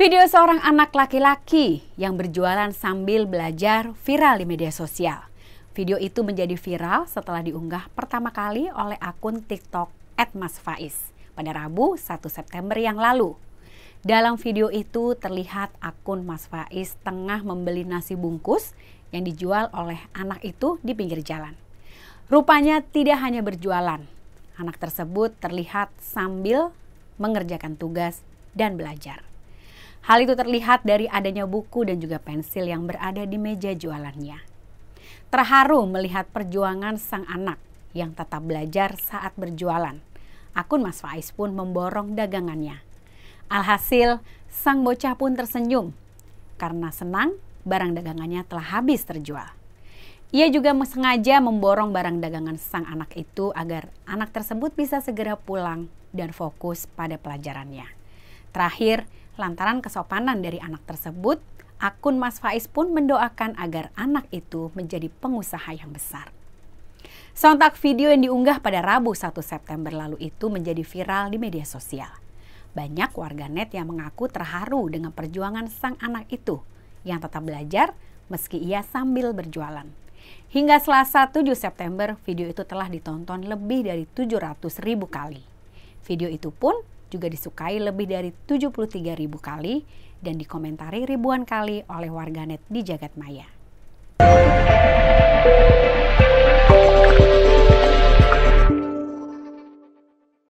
Video seorang anak laki-laki yang berjualan sambil belajar viral di media sosial. Video itu menjadi viral setelah diunggah pertama kali oleh akun TikTok @masfaiz pada Rabu 1 September yang lalu. Dalam video itu terlihat akun Mas Faiz tengah membeli nasi bungkus yang dijual oleh anak itu di pinggir jalan. Rupanya tidak hanya berjualan, anak tersebut terlihat sambil mengerjakan tugas dan belajar. Hal itu terlihat dari adanya buku dan juga pensil yang berada di meja jualannya. Terharu melihat perjuangan sang anak yang tetap belajar saat berjualan. Akun Mas Faiz pun memborong dagangannya. Alhasil, sang bocah pun tersenyum karena senang barang dagangannya telah habis terjual. Ia juga sengaja memborong barang dagangan sang anak itu agar anak tersebut bisa segera pulang dan fokus pada pelajarannya. Terakhir, lantaran kesopanan dari anak tersebut, akun Mas Faiz pun mendoakan agar anak itu menjadi pengusaha yang besar. Sontak video yang diunggah pada Rabu 1 September lalu itu menjadi viral di media sosial. Banyak warganet yang mengaku terharu dengan perjuangan sang anak itu yang tetap belajar meski ia sambil berjualan. Hingga Selasa 7 September, video itu telah ditonton lebih dari 700 ribu kali. Video itu pun juga disukai lebih dari ribu kali dan dikomentari ribuan kali oleh warganet di jagat maya.